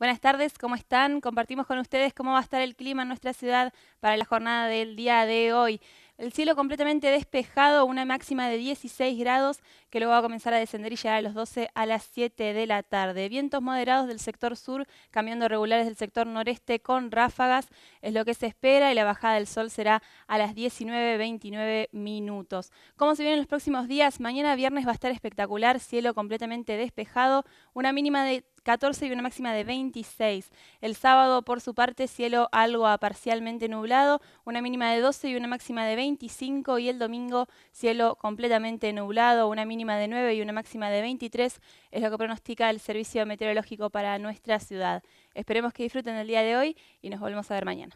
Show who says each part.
Speaker 1: Buenas tardes, ¿cómo están? Compartimos con ustedes cómo va a estar el clima en nuestra ciudad para la jornada del día de hoy. El cielo completamente despejado, una máxima de 16 grados que luego va a comenzar a descender y llegar a los 12 a las 7 de la tarde. Vientos moderados del sector sur, cambiando regulares del sector noreste con ráfagas, es lo que se espera y la bajada del sol será a las 19.29 minutos. ¿Cómo se vienen los próximos días? Mañana viernes va a estar espectacular, cielo completamente despejado, una mínima de 14 y una máxima de 26. El sábado, por su parte, cielo algo parcialmente nublado, una mínima de 12 y una máxima de 25. Y el domingo, cielo completamente nublado, una mínima de 9 y una máxima de 23. Es lo que pronostica el Servicio Meteorológico para nuestra ciudad. Esperemos que disfruten el día de hoy y nos volvemos a ver mañana.